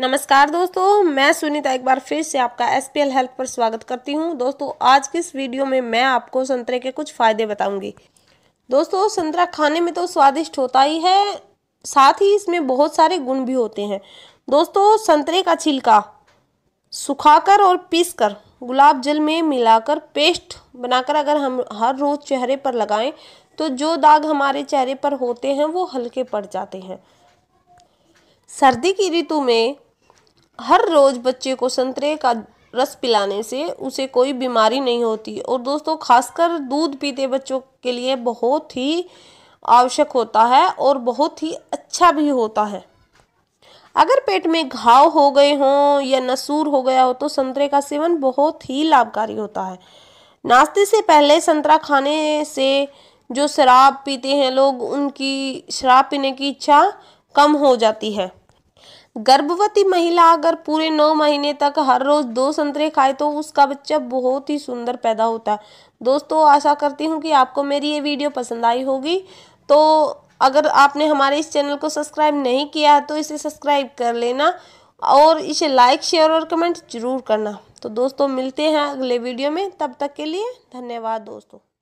नमस्कार दोस्तों मैं सुनीता एक बार फिर से आपका एस पी एल हेल्थ पर स्वागत करती हूं दोस्तों आज की इस वीडियो में मैं आपको संतरे के कुछ फ़ायदे बताऊंगी दोस्तों संतरा खाने में तो स्वादिष्ट होता ही है साथ ही इसमें बहुत सारे गुण भी होते हैं दोस्तों संतरे का छिलका सुखाकर और पीसकर गुलाब जल में मिलाकर पेस्ट बनाकर अगर हम हर रोज़ चेहरे पर लगाएं तो जो दाग हमारे चेहरे पर होते हैं वो हल्के पड़ जाते हैं सर्दी की ऋतु में हर रोज़ बच्चे को संतरे का रस पिलाने से उसे कोई बीमारी नहीं होती और दोस्तों खासकर दूध पीते बच्चों के लिए बहुत ही आवश्यक होता है और बहुत ही अच्छा भी होता है अगर पेट में घाव हो गए हों या नसूर हो गया हो तो संतरे का सेवन बहुत ही लाभकारी होता है नाश्ते से पहले संतरा खाने से जो शराब पीते हैं लोग उनकी शराब पीने की इच्छा कम हो जाती है गर्भवती महिला अगर पूरे नौ महीने तक हर रोज दो संतरे खाए तो उसका बच्चा बहुत ही सुंदर पैदा होता है दोस्तों आशा करती हूँ कि आपको मेरी ये वीडियो पसंद आई होगी तो अगर आपने हमारे इस चैनल को सब्सक्राइब नहीं किया है तो इसे सब्सक्राइब कर लेना और इसे लाइक शेयर और कमेंट जरूर करना तो दोस्तों मिलते हैं अगले वीडियो में तब तक के लिए धन्यवाद दोस्तों